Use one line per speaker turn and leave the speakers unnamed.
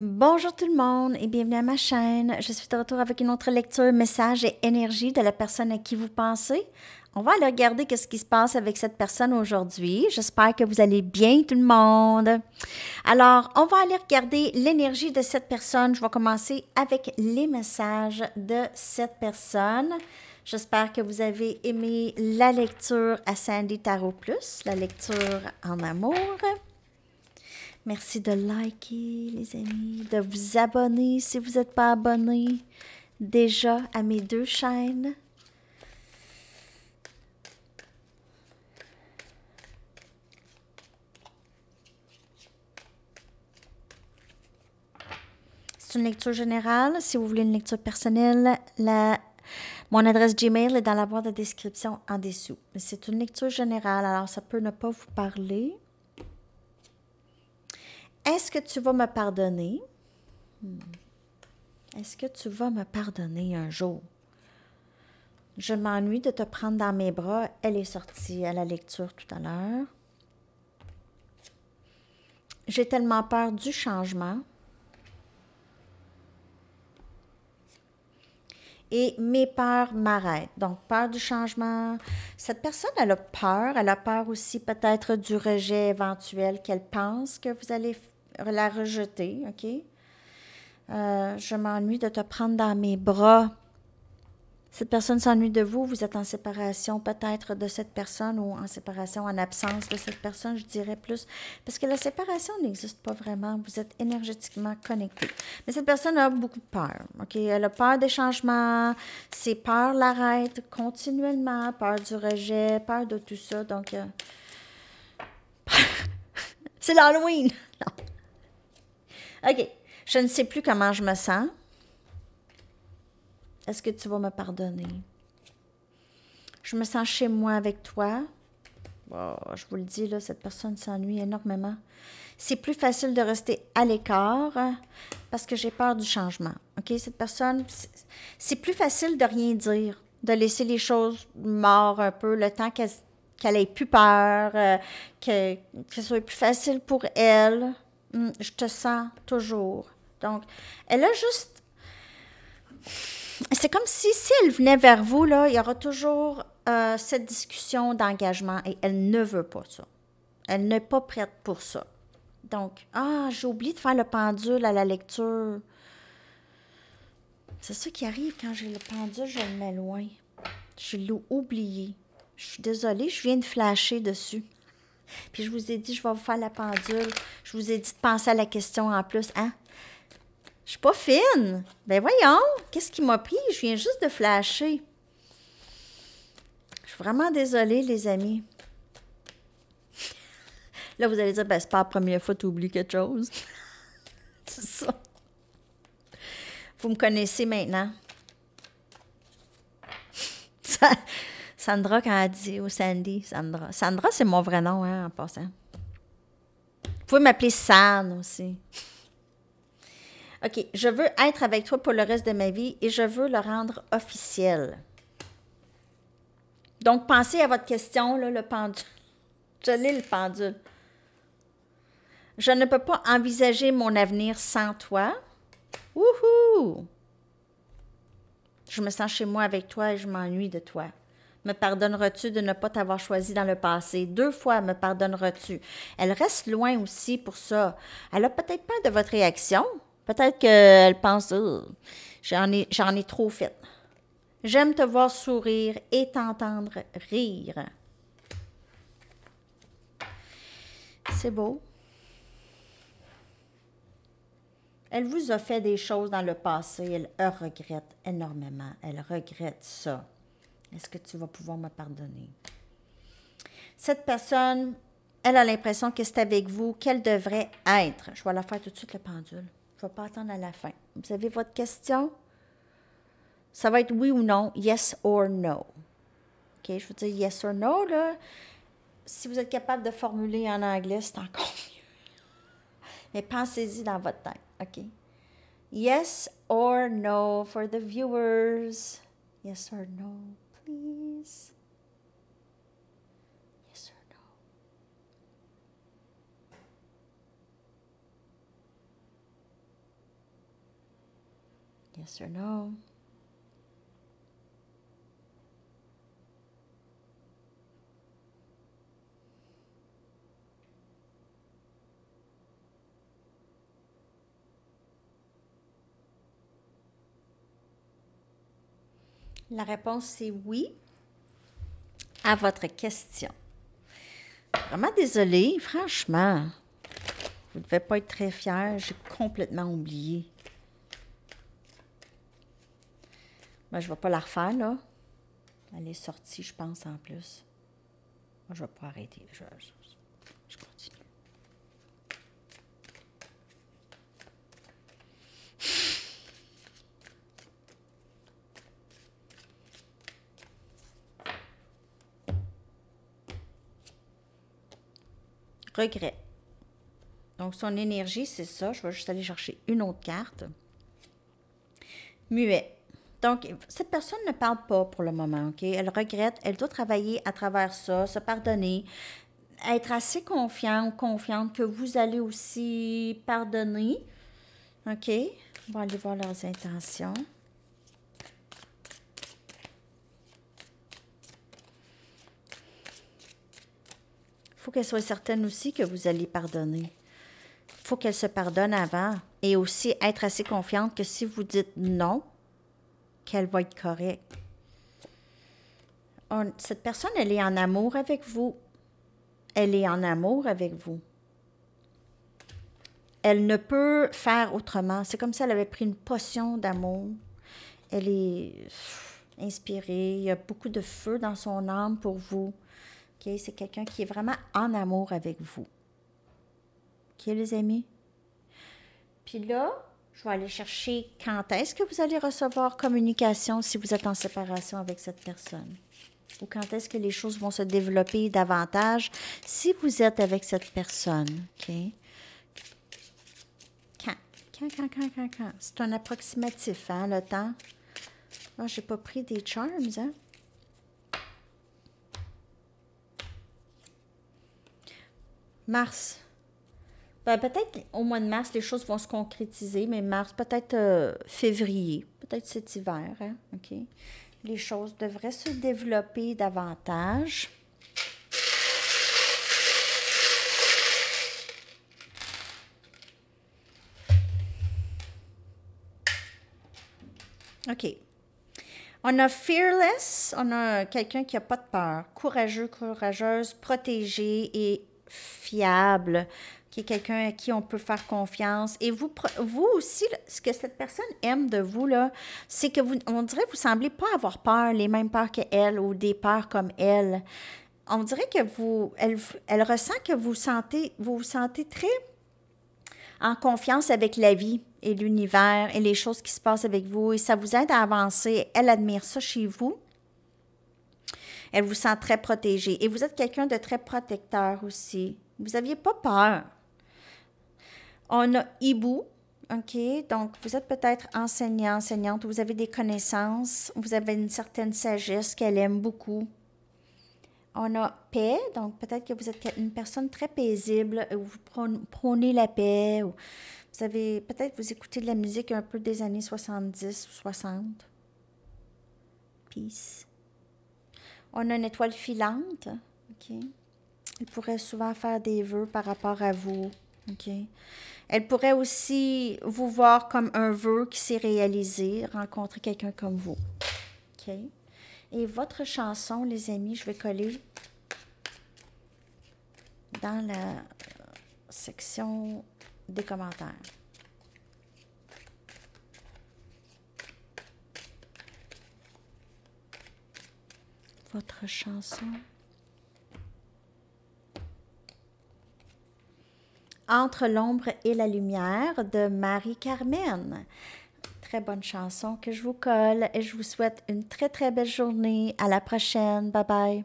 Bonjour tout le monde et bienvenue à ma chaîne. Je suis de retour avec une autre lecture, message et énergie de la personne à qui vous pensez. On va aller regarder ce qui se passe avec cette personne aujourd'hui. J'espère que vous allez bien tout le monde. Alors, on va aller regarder l'énergie de cette personne. Je vais commencer avec les messages de cette personne. J'espère que vous avez aimé la lecture à Sandy Tarot Plus, la lecture en amour. Merci de liker, les amis, de vous abonner si vous n'êtes pas abonné déjà à mes deux chaînes. C'est une lecture générale. Si vous voulez une lecture personnelle, mon adresse Gmail est dans la boîte de description en dessous. Mais C'est une lecture générale, alors ça peut ne pas vous parler. Est-ce que tu vas me pardonner? Hmm. Est-ce que tu vas me pardonner un jour? Je m'ennuie de te prendre dans mes bras. Elle est sortie à la lecture tout à l'heure. J'ai tellement peur du changement. et mes peurs m'arrêtent. Donc, peur du changement. Cette personne, elle a peur. Elle a peur aussi peut-être du rejet éventuel qu'elle pense que vous allez la rejeter, OK? Euh, je m'ennuie de te prendre dans mes bras. Cette personne s'ennuie de vous, vous êtes en séparation peut-être de cette personne ou en séparation en absence de cette personne, je dirais plus. Parce que la séparation n'existe pas vraiment, vous êtes énergétiquement connectés. Mais cette personne a beaucoup de peur, OK? Elle a peur des changements, ses peurs l'arrêtent continuellement, peur du rejet, peur de tout ça, donc... Euh, c'est l'Halloween! Non. OK. Je ne sais plus comment je me sens. Est-ce que tu vas me pardonner? Je me sens chez moi avec toi. je vous le dis, là, cette personne s'ennuie énormément. C'est plus facile de rester à l'écart euh, parce que j'ai peur du changement. OK? Cette personne, c'est plus facile de rien dire, de laisser les choses mortes un peu le temps qu'elle ait plus peur, euh, que ce soit plus facile pour elle. Mm, je te sens toujours. Donc, elle a juste. C'est comme si, si elle venait vers vous, là, il y aura toujours euh, cette discussion d'engagement et elle ne veut pas ça. Elle n'est pas prête pour ça. Donc, ah, j'ai oublié de faire le pendule à la lecture. C'est ça qui arrive quand j'ai le pendule, je le mets loin. Je l'ai oublié. Je suis désolée, je viens de flasher dessus. Puis je vous ai dit, je vais vous faire la pendule. Je vous ai dit de penser à la question en plus. Hein? Je suis pas fine. Ben voyons, qu'est-ce qui m'a pris? Je viens juste de flasher. Je suis vraiment désolée, les amis. Là, vous allez dire, ben, c'est pas la première fois que tu oublies quelque chose. c'est ça. Vous me connaissez maintenant. Ça, Sandra, quand elle dit, ou Sandy, Sandra. Sandra, c'est mon vrai nom, hein, en passant. Vous pouvez m'appeler San aussi. OK, je veux être avec toi pour le reste de ma vie et je veux le rendre officiel. Donc, pensez à votre question, là, le pendule. Je l'ai, le pendule. Je ne peux pas envisager mon avenir sans toi. Wouhou! Je me sens chez moi avec toi et je m'ennuie de toi me pardonneras-tu de ne pas t'avoir choisi dans le passé? Deux fois, me pardonneras-tu? Elle reste loin aussi pour ça. Elle a peut-être peur de votre réaction. Peut-être qu'elle pense, oh, j'en ai, ai trop fait. J'aime te voir sourire et t'entendre rire. C'est beau. Elle vous a fait des choses dans le passé. Elle regrette énormément. Elle regrette ça. Est-ce que tu vas pouvoir me pardonner? Cette personne, elle a l'impression que c'est avec vous qu'elle devrait être. Je vais la faire tout de suite, le pendule. Je ne vais pas attendre à la fin. Vous avez votre question? Ça va être oui ou non, yes or no. OK, je vous dis yes or no, là. Si vous êtes capable de formuler en anglais, c'est encore mieux. Mais pensez-y dans votre tête, OK? Yes or no for the viewers. Yes or no. please? Yes or no? Yes or no? La réponse, c'est oui à votre question. Vraiment désolée, franchement. Vous ne devez pas être très fier, j'ai complètement oublié. Moi, je ne vais pas la refaire, là. Elle est sortie, je pense, en plus. Moi, je ne vais pas arrêter. je... Regret. Donc, son énergie, c'est ça. Je vais juste aller chercher une autre carte. Muet. Donc, cette personne ne parle pas pour le moment, OK? Elle regrette, elle doit travailler à travers ça, se pardonner, être assez confiant ou confiante que vous allez aussi pardonner, OK? On va aller voir leurs intentions. faut qu'elle soit certaine aussi que vous allez pardonner. faut qu'elle se pardonne avant et aussi être assez confiante que si vous dites non, qu'elle va être correcte. cette personne, elle est en amour avec vous. Elle est en amour avec vous. Elle ne peut faire autrement. C'est comme si elle avait pris une potion d'amour. Elle est inspirée. Il y a beaucoup de feu dans son âme pour vous. OK? C'est quelqu'un qui est vraiment en amour avec vous. OK, les amis? Puis là, je vais aller chercher quand est-ce que vous allez recevoir communication si vous êtes en séparation avec cette personne. Ou quand est-ce que les choses vont se développer davantage si vous êtes avec cette personne. OK? Quand? Quand, quand, quand, quand, quand? C'est un approximatif, hein, le temps. je ah, j'ai pas pris des charms, hein? Mars. Ben, peut-être au mois de mars, les choses vont se concrétiser, mais mars, peut-être euh, février, peut-être cet hiver. Hein? Les choses devraient se développer davantage. OK. On a fearless, on a quelqu'un qui n'a pas de peur, courageux, courageuse, protégé et fiable, qui est quelqu'un à qui on peut faire confiance. Et vous, vous aussi, ce que cette personne aime de vous, c'est que vous, on dirait vous semblez pas avoir peur, les mêmes peurs qu'elle ou des peurs comme elle. On dirait que vous, elle, ressent que vous sentez, vous vous sentez très en confiance avec la vie et l'univers et les choses qui se passent avec vous et ça vous aide à avancer. Elle admire ça chez vous. Elle vous sent très protégée. Et vous êtes quelqu'un de très protecteur aussi. Vous n'aviez pas peur. On a hibou. OK, donc vous êtes peut-être enseignant, enseignante, vous avez des connaissances, vous avez une certaine sagesse qu'elle aime beaucoup. On a paix, donc peut-être que vous êtes une personne très paisible, vous prônez la paix, vous avez peut-être vous écoutez de la musique un peu des années 70 ou 60. Peace. On a une étoile filante. Elle pourrait souvent faire des vœux par rapport à vous. Elle pourrait aussi vous voir comme un vœu qui s'est réalisé, rencontrer quelqu'un comme vous. Et votre chanson, les amis, je vais coller dans la section des commentaires. votre chanson. Entre l'ombre et la lumière de Marie-Carmen. Très bonne chanson que je vous colle et je vous souhaite une très très belle journée. À la prochaine. Bye bye.